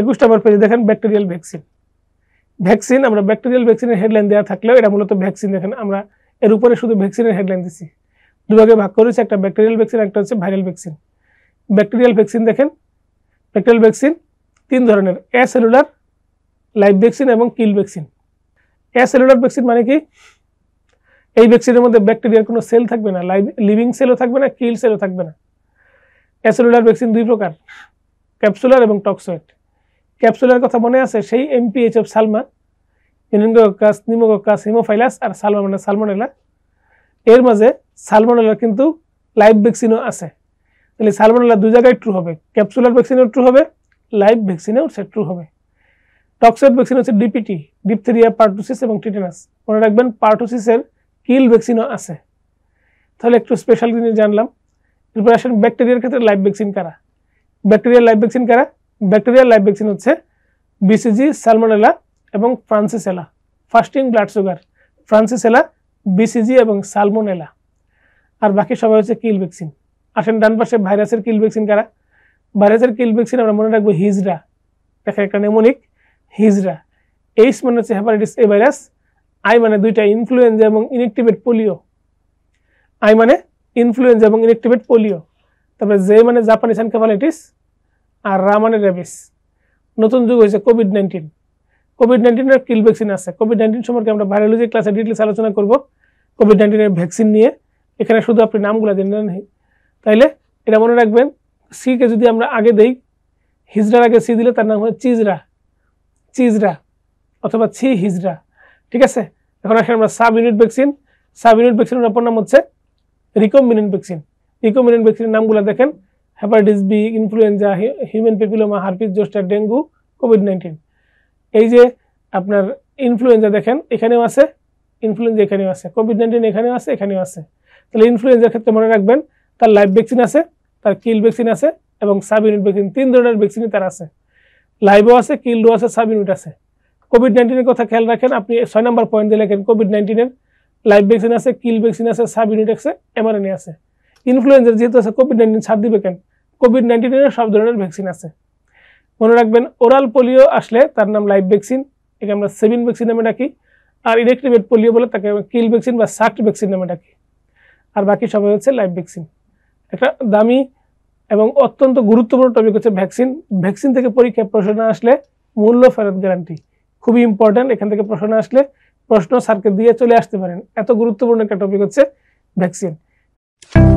একুশ নম্বর পেজে দেখেন ব্যাকটেরিয়াল ভ্যাকসিন ভ্যাকসিন আমরা ব্যাকটেরিয়াল ভ্যাকসিনের হেডলাইন দেওয়া থাকলেও এটা মূলত ভ্যাকসিন দেখেন আমরা এর উপরে শুধু ভ্যাকসিনের হেডলাইন দিচ্ছি দুভাগে ভাগ করেছে একটা ব্যাকটেরিয়াল ভ্যাকসিন একটা হচ্ছে ভাইরাল ভ্যাকসিন ব্যাকটেরিয়াল ভ্যাকসিন দেখেন ব্যাকটেরিয়াল ভ্যাকসিন তিন ধরনের সেলুলার লাইভ ভ্যাকসিন এবং কিল ভ্যাকসিন সেলুলার ভ্যাকসিন মানে কি এই ভ্যাকসিনের মধ্যে ব্যাকটেরিয়ার কোনো সেল থাকবে না লাইভ লিভিং সেলও থাকবে না কিল সেলও থাকবে না সেলুলার ভ্যাকসিন দুই প্রকার ক্যাপসুলার এবং টক্সোয়েট ক্যাপসুলের কথা মনে আছে সেই MPH of Salma meningococcus pneumococcus haemophilus আর সালমা মানে সালমোনেলা এর মাঝে সালমোনেলা কিন্তু লাইভ ভ্যাকসিনও আছে তাহলে সালমোনেলা দু জায়গায় ট্রু হবে ক্যাপসুলার ভ্যাকসিনও ট্রু হবে লাইভ ভ্যাকসিনেও সে ট্রু হবে টক্সেট ভ্যাকসিন হচ্ছে ডিপিটি ডিপথেরিয়া পার্টোসিস এবং টিটেনাস মনে রাখবেন পার্টোসিসের কিল ভ্যাকসিনও আছে তাহলে একটু স্পেশাল জিনিস জানলাম এরপর আসেন ব্যাকটেরিয়ার ক্ষেত্রে লাইভ ভ্যাকসিন কারা ব্যাকটেরিয়ার লাইভ ভ্যাকসিন কারা ব্যাকটেরিয়াল লাইভ ভ্যাকসিন হচ্ছে বিসিজি সালমোনেলা এবং francisella fasting blood sugar francisella BCG এবং সালমোনেলা আর বাকি সবাই হচ্ছে কিল ভ্যাকসিন আসেন ডান পাশে ভাইরাসের কিল ভ্যাকসিন কারা ভাইরাসের কিল ভ্যাকসিন আমরা মনে রাখবো হিজরা দেখা একটা নেমোনিক হিজরা এইস মানে হচ্ছে হেপাটাইটিস এ ভাইরাস আই মানে দুইটা ইনফ্লুয়েঞ্জা এবং ইনএক্টিভেট পোলিও আই মানে ইনফ্লুয়েঞ্জা এবং ইনএক্টিভেট পোলিও তারপরে জে মানে জাপানিস এনকেফালাইটিস আর রামানের রেবিস নতুন যুগ হয়েছে কোভিড নাইন্টিন কোভিড নাইন্টিনের কিল ভ্যাকসিন আছে কোভিড নাইন্টিন সম্পর্কে আমরা ভাইরোলজি ক্লাসে ডিটেলস আলোচনা করব কোভিড নাইন্টিনের ভ্যাকসিন নিয়ে এখানে শুধু আপনি নামগুলো জেনে নেই তাইলে এটা মনে রাখবেন সিকে যদি আমরা আগে দেই হিজরার আগে সি দিলে তার নাম হয় চিজরা চিজরা অথবা ছি হিজরা ঠিক আছে এখন আসেন আমরা sub unit vaccine sub unit ভ্যাকসিনের অপর নাম হচ্ছে রিকম্বিনেন্ট ভ্যাকসিন রিকম্বিনেন্ট ভ্যাকসিনের নামগুলো দেখেন hepatitis B influenza human papilloma herpes zoster dengue covid 19 এই যে আপনার ইনফ্লুয়েঞ্জা দেখেন এখানেও আছে ইনফ্লুয়েঞ্জা এখানেও আছে কোভিড 19 এখানেও আছে এখানেও আছে তাহলে ইনফ্লুয়েঞ্জার ক্ষেত্রে তোমরা রাখবেন তার লাইভ ভ্যাকসিন আছে তার কিল ভ্যাকসিন আছে এবং সাব ইউনিট ভ্যাকসিন তিন ধরনের ভ্যাকসিন তার আছে লাইভও আছে কিলও আছে সাব ইউনিট আছে কোভিড 19 এর কথা খেল রাখেন আপনি 6 নম্বর পয়েন্ট দি লেখেন কোভিড 19 এর লাইভ ভ্যাকসিন আছে কিল ভ্যাকসিন আছে সাব ইউনিট আছে এমআরএনএ আছে ইনফ্লুয়েঞ্জার যেহেতু আছে কোভিড 19 ছাড় দিব কেন কোভিড নাইন্টিনের সব ধরনের ভ্যাকসিন আছে মনে রাখবেন ওরাল পোলিও আসলে তার নাম লাইভ ভ্যাকসিন একে আমরা সেভিন ভ্যাকসিন নামে ডাকি আর ইলেকট্রিভেট পোলিও বলে তাকে কিল ভ্যাকসিন বা সাক্ট ভ্যাকসিন নামে ডাকি আর বাকি সবাই হচ্ছে লাইভ ভ্যাকসিন একটা দামি এবং অত্যন্ত গুরুত্বপূর্ণ টপিক হচ্ছে ভ্যাকসিন ভ্যাকসিন থেকে পরীক্ষা প্রশ্ন আসলে মূল্য ফেরত গ্যারান্টি খুবই ইম্পর্ট্যান্ট এখান থেকে প্রশ্ন আসলে প্রশ্ন স্যারকে দিয়ে চলে আসতে পারেন এত গুরুত্বপূর্ণ একটা টপিক হচ্ছে ভ্যাকসিন